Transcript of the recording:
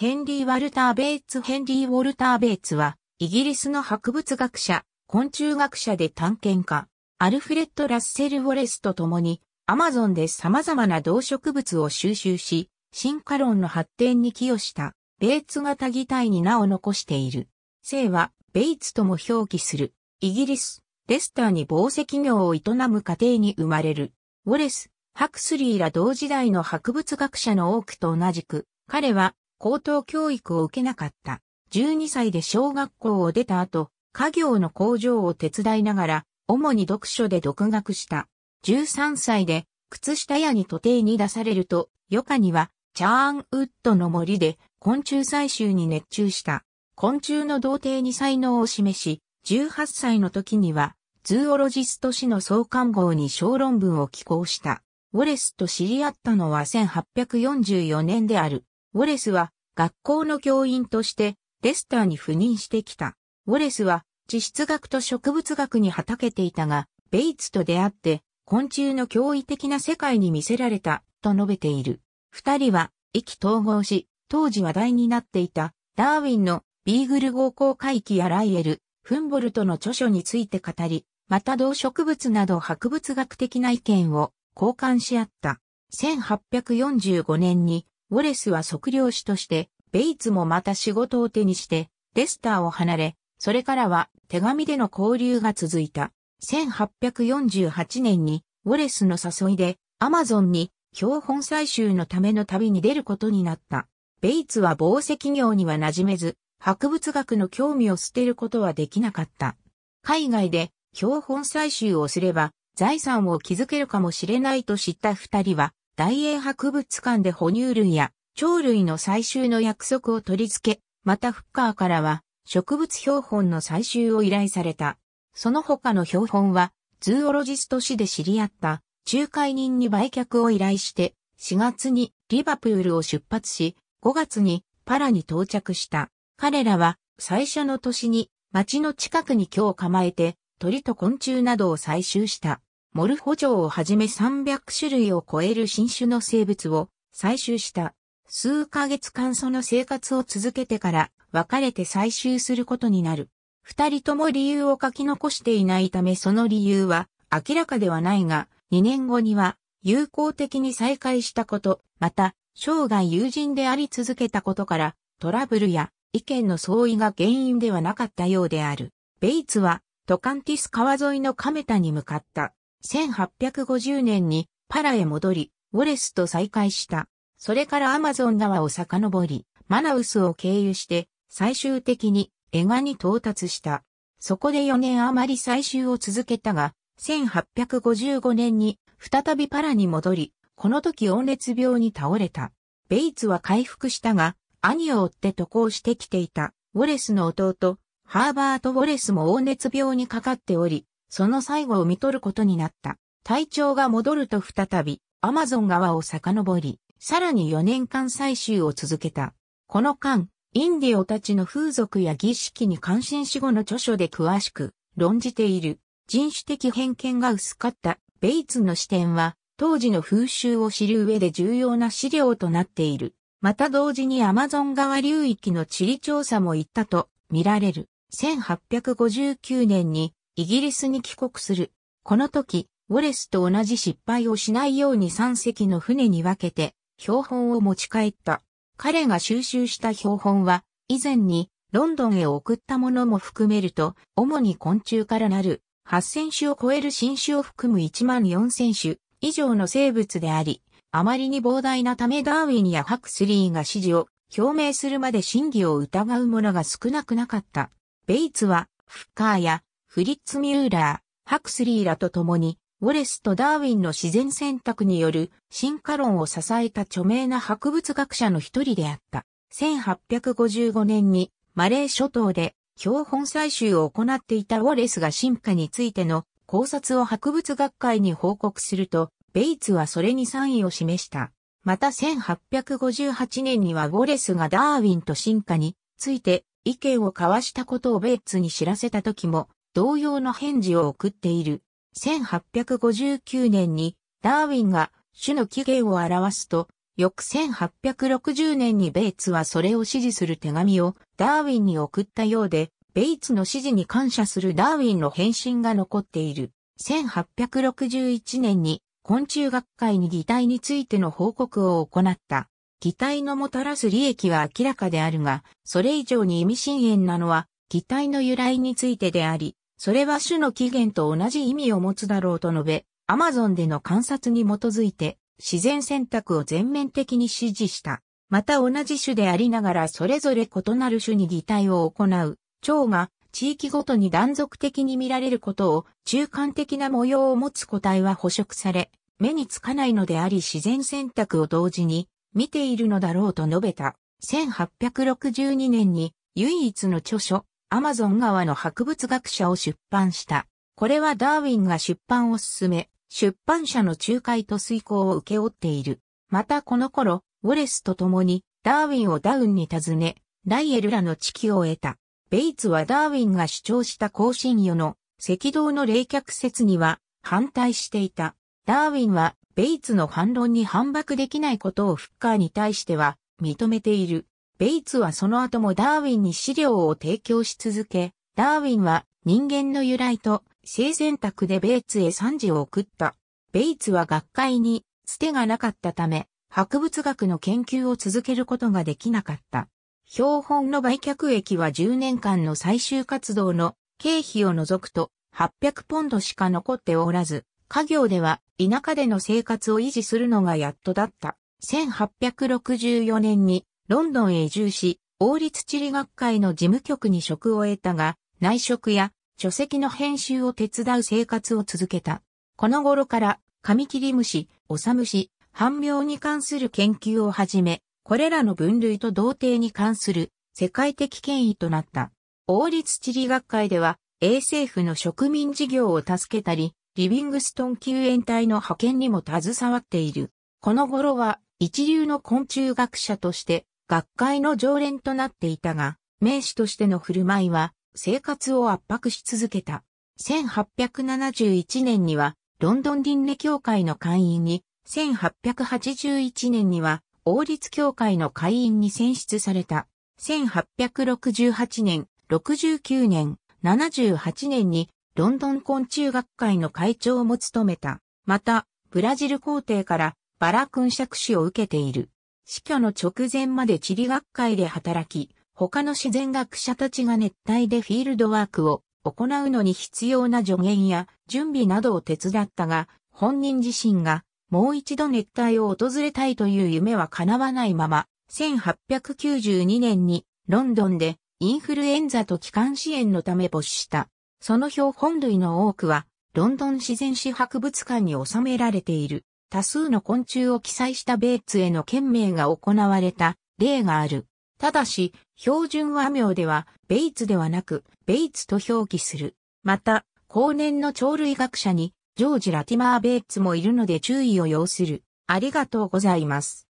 ヘンリー・ワルター・ベイツヘンリー・ウォルター・ベイツは、イギリスの博物学者、昆虫学者で探検家、アルフレッド・ラッセル・ウォレスと共に、アマゾンで様々な動植物を収集し、進化論の発展に寄与した、ベイツ型擬態に名を残している。姓は、ベイツとも表記する。イギリス、レスターに紡績業を営む家庭に生まれる。ウォレス、ハクスリーら同時代の博物学者の多くと同じく、彼は高等教育を受けなかった。12歳で小学校を出た後、家業の工場を手伝いながら、主に読書で独学した。13歳で、靴下屋に徒弟に出されると、余暇には、チャーンウッドの森で、昆虫採集に熱中した。昆虫の童貞に才能を示し、18歳の時には、ズーオロジスト氏の創刊号に小論文を寄稿した。ウォレスと知り合ったのは1844年である。ウォレスは学校の教員としてレスターに赴任してきた。ウォレスは地質学と植物学に畑けていたが、ベイツと出会って昆虫の驚異的な世界に見せられたと述べている。二人は意気統合し、当時話題になっていたダーウィンのビーグル号航海帰やライエル、フンボルトの著書について語り、また動植物など博物学的な意見を交換し合った。1845年にウォレスは測量士として、ベイツもまた仕事を手にして、レスターを離れ、それからは手紙での交流が続いた。1848年にウォレスの誘いでアマゾンに標本採集のための旅に出ることになった。ベイツは防石業には馴染めず、博物学の興味を捨てることはできなかった。海外で標本採集をすれば財産を築けるかもしれないと知った二人は大英博物館で哺乳類や鳥類の採集の約束を取り付け、またフッカーからは植物標本の採集を依頼された。その他の標本は、ズーオロジスト市で知り合った仲介人に売却を依頼して、4月にリバプールを出発し、5月にパラに到着した。彼らは最初の年に町の近くに今日構えて、鳥と昆虫などを採集した。モルホォ蝶をはじめ300種類を超える新種の生物を採集した。数ヶ月間その生活を続けてから別れて採集することになる。二人とも理由を書き残していないためその理由は明らかではないが、2年後には友好的に再会したこと、また生涯友人であり続けたことからトラブルや意見の相違が原因ではなかったようである。ベイツはトカンティス川沿いのカメタに向かった。1850年にパラへ戻り、ウォレスと再会した。それからアマゾン川を遡り、マナウスを経由して、最終的にエガに到達した。そこで4年余り採集を続けたが、1855年に再びパラに戻り、この時温熱病に倒れた。ベイツは回復したが、兄を追って渡航してきていた、ウォレスの弟、ハーバート・ウォレスも温熱病にかかっており、その最後を見取ることになった。体調が戻ると再び、アマゾン川を遡り、さらに4年間採集を続けた。この間、インディオたちの風俗や儀式に関心死後の著書で詳しく論じている人種的偏見が薄かったベイツの視点は当時の風習を知る上で重要な資料となっている。また同時にアマゾン川流域の地理調査も行ったと見られる。1859年にイギリスに帰国する。この時、ウォレスと同じ失敗をしないように3隻の船に分けて標本を持ち帰った。彼が収集した標本は、以前にロンドンへ送ったものも含めると、主に昆虫からなる8000種を超える新種を含む1万4000種以上の生物であり、あまりに膨大なためダーウィンやハクスリーが支持を表明するまで真偽を疑うものが少なくなかった。ベイツは、フッカーやフリッツ・ミューラー、ハクスリーらと共に、ウォレスとダーウィンの自然選択による進化論を支えた著名な博物学者の一人であった。1855年にマレー諸島で標本採集を行っていたウォレスが進化についての考察を博物学会に報告すると、ベイツはそれに賛意を示した。また1858年にはウォレスがダーウィンと進化について意見を交わしたことをベイツに知らせた時も、同様の返事を送っている。1859年にダーウィンが種の起源を表すと、翌1860年にベイツはそれを支持する手紙をダーウィンに送ったようで、ベイツの支持に感謝するダーウィンの返信が残っている。1861年に昆虫学会に擬態についての報告を行った。擬態のもたらす利益は明らかであるが、それ以上に意味深遠なのは、擬態の由来についてであり、それは種の起源と同じ意味を持つだろうと述べ、アマゾンでの観察に基づいて自然選択を全面的に支持した。また同じ種でありながらそれぞれ異なる種に擬態を行う、蝶が地域ごとに断続的に見られることを中間的な模様を持つ個体は捕食され、目につかないのであり自然選択を同時に見ているのだろうと述べた。1862年に唯一の著書、アマゾン川の博物学者を出版した。これはダーウィンが出版を進め、出版社の仲介と遂行を受け負っている。またこの頃、ウォレスと共にダーウィンをダウンに尋ね、ライエルらの知球を得た。ベイツはダーウィンが主張した更新予の赤道の冷却説には反対していた。ダーウィンはベイツの反論に反駁できないことをフッカーに対しては認めている。ベイツはその後もダーウィンに資料を提供し続け、ダーウィンは人間の由来と性選択でベイツへ賛辞を送った。ベイツは学会に捨てがなかったため、博物学の研究を続けることができなかった。標本の売却益は10年間の最終活動の経費を除くと800ポンドしか残っておらず、家業では田舎での生活を維持するのがやっとだった。1864年にロンドンへ移住し、王立地理学会の事務局に職を得たが、内職や書籍の編集を手伝う生活を続けた。この頃から、カミキリムシ、オサムシ、半病に関する研究を始め、これらの分類と同定に関する世界的権威となった。王立地理学会では、英政府の植民事業を助けたり、リビングストン救援隊の派遣にも携わっている。この頃は、一流の昆虫学者として、学会の常連となっていたが、名士としての振る舞いは生活を圧迫し続けた。1871年にはロンドン輪廻協会の会員に、1881年には王立協会の会員に選出された。1868年、69年、78年にロンドン昆虫学会の会長も務めた。また、ブラジル皇帝からバラ君爵士を受けている。死去の直前まで地理学会で働き、他の自然学者たちが熱帯でフィールドワークを行うのに必要な助言や準備などを手伝ったが、本人自身がもう一度熱帯を訪れたいという夢は叶わないまま、1892年にロンドンでインフルエンザと気管支炎のため没した。その標本類の多くはロンドン自然史博物館に収められている。多数の昆虫を記載したベーツへの懸命が行われた例がある。ただし、標準和名では、ベイツではなく、ベイツと表記する。また、後年の鳥類学者に、ジョージ・ラティマー・ベイツもいるので注意を要する。ありがとうございます。